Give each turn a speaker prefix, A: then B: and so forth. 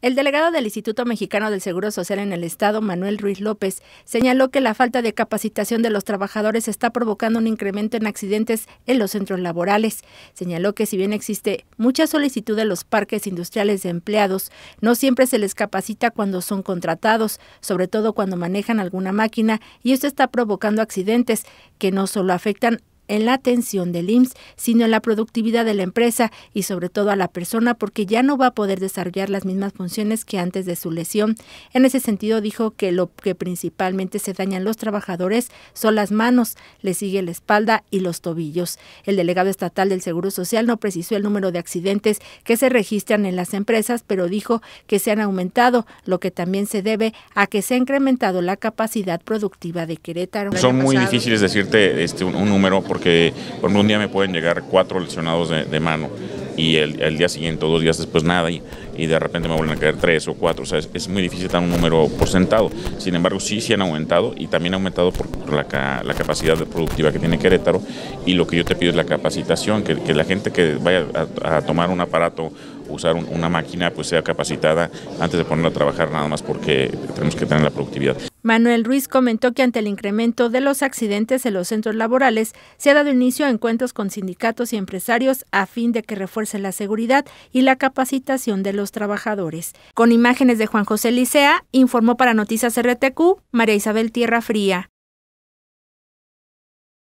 A: El delegado del Instituto Mexicano del Seguro Social en el Estado, Manuel Ruiz López, señaló que la falta de capacitación de los trabajadores está provocando un incremento en accidentes en los centros laborales. Señaló que si bien existe mucha solicitud de los parques industriales de empleados, no siempre se les capacita cuando son contratados, sobre todo cuando manejan alguna máquina, y esto está provocando accidentes que no solo afectan en la atención del IMSS, sino en la productividad de la empresa y sobre todo a la persona porque ya no va a poder desarrollar las mismas funciones que antes de su lesión. En ese sentido dijo que lo que principalmente se dañan los trabajadores son las manos, le sigue la espalda y los tobillos. El delegado estatal del Seguro Social no precisó el número de accidentes que se registran en las empresas, pero dijo que se han aumentado, lo que también se debe a que se ha incrementado la capacidad productiva de Querétaro. Son muy difíciles
B: decirte este, un, número por porque por un día me pueden llegar cuatro lesionados de, mano y el, día siguiente o dos días después nada y, y, de repente me vuelven a caer tres o cuatro. O sea, es, muy difícil dar un número por sentado. Sin embargo, sí, sí han aumentado y también ha aumentado por, la, la, capacidad productiva que tiene Querétaro y lo que yo te pido es la capacitación, que, que la gente que vaya a, tomar un aparato usar una máquina pues sea capacitada antes de ponerla a trabajar nada más porque tenemos que tener la productividad.
A: Manuel Ruiz comentó que ante el incremento de los accidentes en los centros laborales, se ha dado inicio a encuentros con sindicatos y empresarios a fin de que refuercen la seguridad y la capacitación de los trabajadores. Con imágenes de Juan José Licea, informó para Noticias RTQ María Isabel Tierra Fría.